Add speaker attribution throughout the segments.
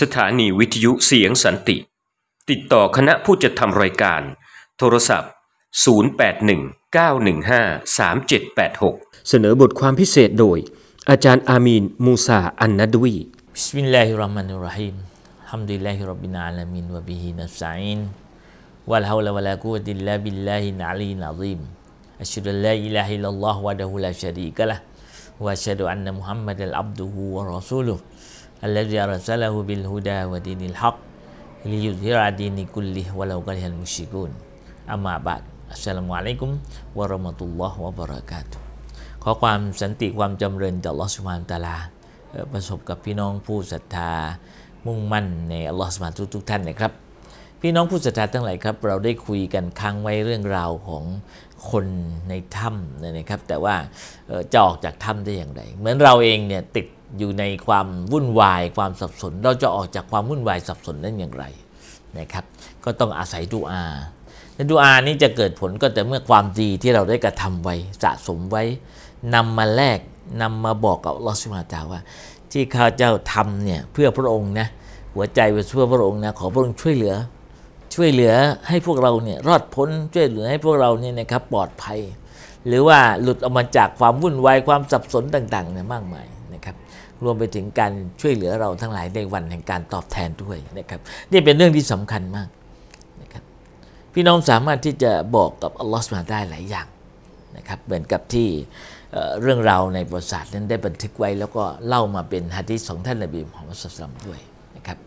Speaker 1: สถานีวิทยุเสียงสันติ ติดต่อคณะผู้จัดทำรายการ โทรศัพท์ 0819153786 เสนอบทความพิเศษโดย อาจารย์อามีนมูซาอันนัดวีบิสมิลลาฮิรราะห์มานิรราะฮีมฮัมดุลิลลาฮิร็อบบินาลามีนวะบิฮินัสซัน์วัลฮาวลาวะลากุวะติลลาบิลลาฮินะลีนะซีมอัชฮุดัลลาอิลาฮะอิลลัลลอฮ์วะดะฮูลาชะรีกะละฮ์วะอัชฮะดุอันนะมุฮัมมัดอัลอับดุฮูวะรอซูลุฮู الذي أرسله بالهدى ودين الحق ليظهر ع ل ุ دين كله ولو كره المشركون أما بعد السلام عليكم ورحمة الله وبركاته ขอความสันติความจำเริญจากลอสุมานตาลา ประสบกับพี่น้องผู้ศรัทธา มุ่งมั่นในอัลลอฮฺสุบานทุกกท่านนะครับ พี่น้องผู้ศรัทธาทั้งหลายครับ เราได้คุยกันค้างไว้เรื่องราวของ คนในถ้ำนะครับ แต่ว่าจะออกจากถ้ำได้อย่างไร เหมือนเราเองเนี่ยติดอยู่ในความวุ่นวายความสับสน เราจะออกจากความวุ่นวายสับสนนั้นอย่างไรนะครับ ก็ต้องอาศัยดูอาและดูอานี้จะเกิดผลก็แต่เมื่อความดีที่เราได้กระทำไว้สะสมไว้ นำมาแลกนำมาบอกกับลอสุมาจาว่าที่ข้าเจ้าทำเนี่ยเพื่อพระองค์นะหัวใจเป็นเพื่อพระองค์นะขอพระองค์ช่วยเหลือช่วยเหลือให้พวกเราเนี่ยรอดพ้นช่วยเหลือให้พวกเราเนี่ยนะครับปลอดภัย หรือว่าหลุดออกมาจากความวุ่นวายความสับสนต่างๆเนี่ยมากมายรวมไปถึงการช่วยเหลือเราทั้งหลายในวันแห่งการตอบแทนด้วยนะครับ นี่เป็นเรื่องที่สำคัญมากนะครับพี่น้องสามารถที่จะบอกกับอัลลอฮฺมาได้หลายอย่างนะครับเหมือนกับที่เรื่องราวในประวัติศาสตร์นั้นได้บันทึกไว้แล้วก็เล่ามาเป็นฮะดิษของท่านนบีมุฮัมมัดสุลตัมด้วยนะครับ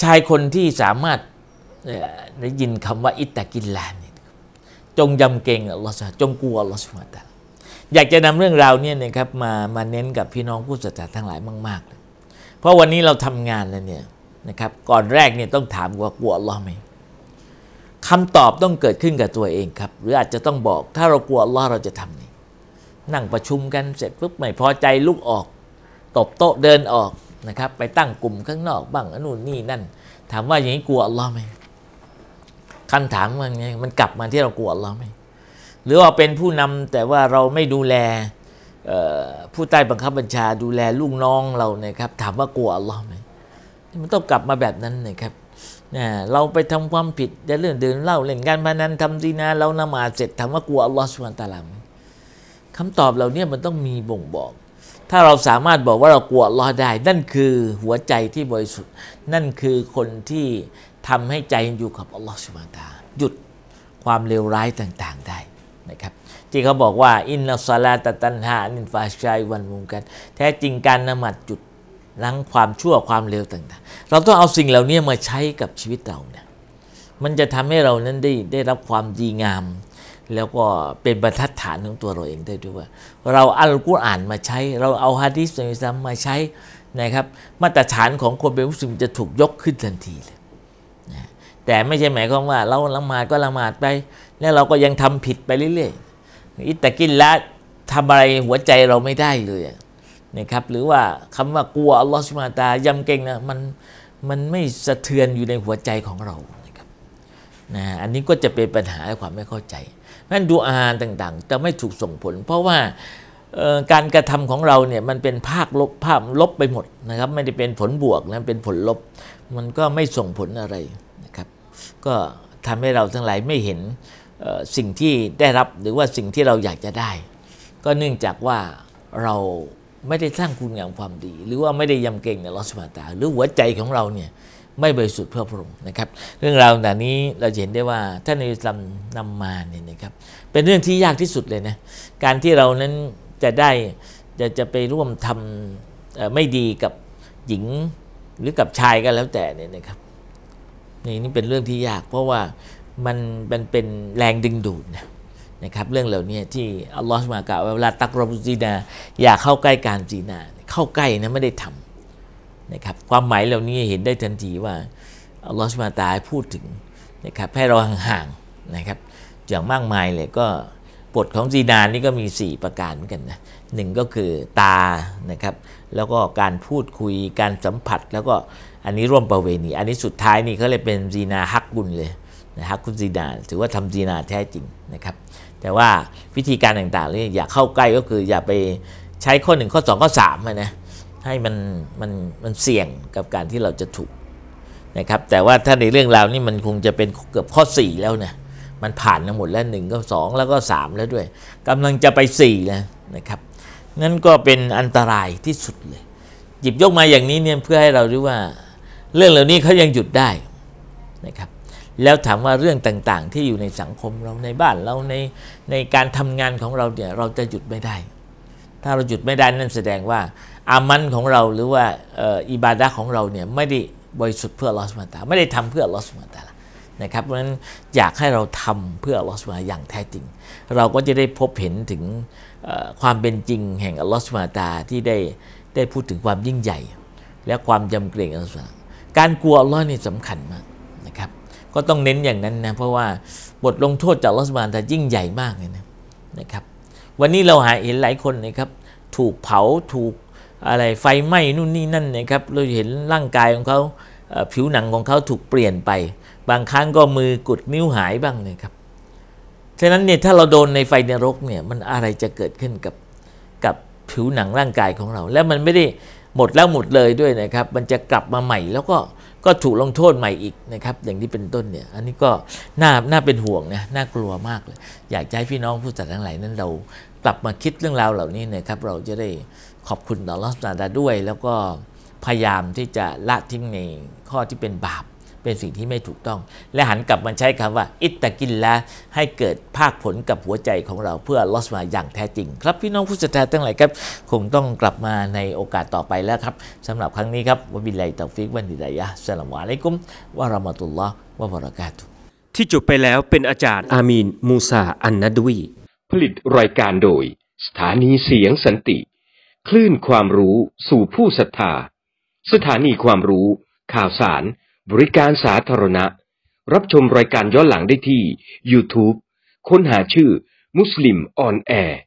Speaker 1: ชายคนที่สามารถได้ยินคำว่า อิตตะกินลานจงยำเกรงอัลลอฮฺจงกลัวอัลลอฮฺมาได้อยากจะนำเรื่องราวเนี่ยนะครับมามาเน้นกับพี่น้องผู้ศรัทธาทั้งหลายมากๆเลย เพราะวันนี้เราทำงานแล้วเนี่ยนะครับก่อนแรกเนี่ยต้องถามว่ากลัวอัลลอฮ์ไหมคำตอบต้องเกิดขึ้นกับตัวเองครับ หรืออาจจะต้องบอกถ้าเรากลัวอัลลอฮ์เราจะทำนี่นั่งประชุมกันเสร็จปุ๊บไม่พอใจลุกออก ตบโต๊ะเดินออกนะครับไปตั้งกลุ่มข้างนอก บ้าง อนู่นนี่นั่น ถามว่าอย่างนี้กลัวอัลลอฮ์ไหมคำถามมันไงมันกลับมาที่เรากลัวอัลลอฮ์ไหมหรือว่าเป็นผู้นำแต่ว่าเราไม่ดูแลผู้ใต้บังคับบัญชา ดูแลลูกน้องเรานะครับถามว่ากลัวอัลลอฮ์ไหมมันต้องกลับมาแบบนั้นนะครับนียเราไปทำความผิดจะเรื่องดื่มเหล้าเล่นการพนันทำดีนะเราละหมาดเสร็จถามว่ากลัวอัลลอฮ์ชุานตาลามคำตอบเราเนี่ยมันต้องมีบ่งบอก ถ้าเราสามารถบอกว่าเรากลัวอัลลอฮ์ได้ นั่นคือหัวใจที่บริสุทธิ์นั่นคือคนที่ทำให้ใจอยู่กับอัลลอฮ์ชุานตาหยุดความเลวร้ายต่าง ๆได้นะครับที่เขาบอกว่าอินนัสลาตตันหานินฟาชัยวันมุงกัน แท้จริงการนมัดจุดล้างความชั่วความเลวต่างๆ เราต้องเอาสิ่งเหล่านี้มาใช้กับชีวิตเราเนี่ยมันจะทำให้เรานั้นได้ได้รับความดีงาม แล้วก็เป็นบรรทัดฐานของตัวเราเองได้ด้วยว่า เราอัลกุรอานมาใช้เราเอาฮะดิษนิสามมาใช้นะครับมาตรฐานของคนเป็นมุสลิมจะถูกยกขึ้นทันทีเลยแต่ไม่ใช่หมายความว่า เราละหมาดก็ละหมาดไป แล้วเราก็ยังทำผิดไปเรื่อย ๆ อิตากินละทำอะไรหัวใจเราไม่ได้เลยนะครับ หรือว่าคำว่ากลัวอัลลอฮฺสุมาตายำเก่งนะ มัน มันไม่สะเทือนอยู่ในหัวใจของเรา นะครับนะอันนี้ก็จะเป็นปัญหาความไม่เข้าใจนั่นดูอาหต่างๆ จะไม่ถูกส่งผล เพราะว่าการกระทำของเราเนี่ยมันเป็นภาคลบภาพลบไปหมดนะครับ ไม่ได้เป็นผลบวกนะ เป็นผลลบ มันก็ไม่ส่งผลอะไรก็ทำให้เราทั้งหลายไม่เห็นสิ่งที่ได้รับหรือว่าสิ่งที่เราอยากจะได้ ก็เนื่องจากว่าเราไม่ได้สร้างคุณงามความดี หรือว่าไม่ได้ยำเกรงในลอสมาตาหรือหัวใจของเราเนี่ยไม่บริสุทธิ์เพื่อพระองค์นะครับ เรื่องราวแบบ่นี้เราเห็นได้ว่าท่านอิสลามนำมาเนี่ยนะครับเป็นเรื่องที่ยากที่สุดเลยนะการที่เรานั้นจะได้จะจะไปร่วมทำไม่ดีกับหญิงหรือกับชายก็แล้วแต่เนี่ยนะครับนี่นี่เป็นเรื่องที่ยากเพราะว่ามันมันเป็นแรงดึงดูดนะนะครับเรื่องเหล่านี้ที่อัลลอฮฺมากล่าวเวลาตักรบุจีนาอยากเข้าใกล้การจีนาเข้าใกล้นะไม่ได้ทำนะครับ ความหมายเหล่านี้เห็นได้ทันทีว่าอัลลอฮฺมาตาพูดถึงนะครับให้เราห่างๆนะครับอย่างมากมายเลยก็บทของจีนานี่ก็มี 4 ประการเหมือนกันนะหนึ่งก็คือตานะครับ แล้วก็การพูดคุยการสัมผัสแล้วก็อันนี้ร่วมประเวณี อันนี้สุดท้ายนี่เขาเลยเป็นจีนาฮักกุลเลยนะฮักกุลจีนาถือว่าทำจีนาแท้จริงนะครับ แต่ว่าวิธีการต่างๆนี่อย่าเข้าใกล้ก็คือ อย่าไปใช้ข้อหนึ่งข้อสองข้อสามนะให้มันมันมันเสี่ยงกับการที่เราจะถูกนะครับแต่ว่าถ้าในเรื่องราวนี่มันคงจะเป็นเกือบข้อ 4 แล้วนะมันผ่านมาหมดแล้ว1ก็2แล้วก็ 3 แล้วด้วย กำลังจะไป4แล้วนะครับนั่นก็เป็นอันตรายที่สุดเลย หยิบยกมาอย่างนี้เนี่ยเพื่อให้เรารู้ว่า เรื่องเหล่านี้เขายังหยุดได้นะครับแล้วถามว่าเรื่องต่างๆ ที่อยู่ในสังคมเราในบ้าน เราในในการทำงานของเราเนี่ยเราจะหยุดไม่ได้ ถ้าเราหยุดไม่ได้นั่นแสดงว่าอามันของเราหรือว่าอิบาดะของเราเนี่ยไม่ได้บริสุทธิ์เพื่อลอสมาตาไม่ได้ทำเพื่อลอสมาตานะครับเพราะฉะนั้นอยากให้เราทำเพื่ออัลลอฮฺสุลตาอย่างแท้จริง เราก็จะได้พบเห็นถึงความเป็นจริงแห่งอัลลอฮฺสุลาตาที่ได้ได้พูดถึงความยิ่งใหญ่ และความจำเกรงอัลลอฮฺการกลัวอัลลอฮ์นี่สำคัญมากนะครับ ก็ต้องเน้นอย่างนั้นนะเพราะว่าบทลงโทษจากอัลลอฮฺสุลาตายิ่งใหญ่มากเลยนะนะครับ วันนี้เราหาเห็นหลายคนนะครับ ถูกเผาถูกอะไรไฟไหม้นู่นนี่นั่นนะครับเราเห็นร่างกายของเขาผิวหนังของเขาถูกเปลี่ยนไป บางครั้งก็มือกุดนิ้วหายบ้างเะยครับฉะนั้นเนี่ยถ้าเราโดนในไฟนรกเนี่ย มันอะไรจะเกิดขึ้นกับกับผิวหนังร่างกายของเรา และมันไม่ได้หมดแล้วหมดเลยด้วยนะครับ มันจะกลับมาใหม่ แล้วก็ก็ถูกลงโทษใหม่อีกนะครับ อย่างที่เป็นต้นเนี่ย อันนี้ก็น่าน่าเป็นห่วงนะน่ากลัวมากเลย อยากให้พี่น้องผู้จัดทั้งหลายนั้นเรากลับมาคิดเรื่องราวเหล่านี้นะครับ เราจะได้ขอบคุณต่อลอสตาดาด้วยแล้วก็พยายามที่จะละทิ้งในข้อที่เป็นบาป เป็นสิ่งที่ไม่ถูกต้อง และหันกลับมาใช้คำว่า อิตตะกินละให้เกิดภาคผลกับหัวใจของเราเพื่อลอสมาอย่างแท้จริง ครับพี่น้องผู้ศรัทธาทั้งหลายครับคงต้องกลับมาในโอกาสต่อไปแล้วครับสำหรับครั้งนี้ครับวบิลัยตอฟิกวันดิดดยะสลามวะลัยกุมวะรามาตุลลอฮ์วะบะเราะกาตุที่จบไปแล้วเป็นอาจารย์อามีนมูซาอันนัดวีผลิตรายการโดย สถานีเสียงสันติ คลื่นความรู้สู่ผู้ศรัทธาสถานีความรู้ ข่าวสาร บริการสาธารณะ รับชมรายการย้อนหลังได้ที่ YouTube ค้นหาชื่อมุสลิมออนแอร์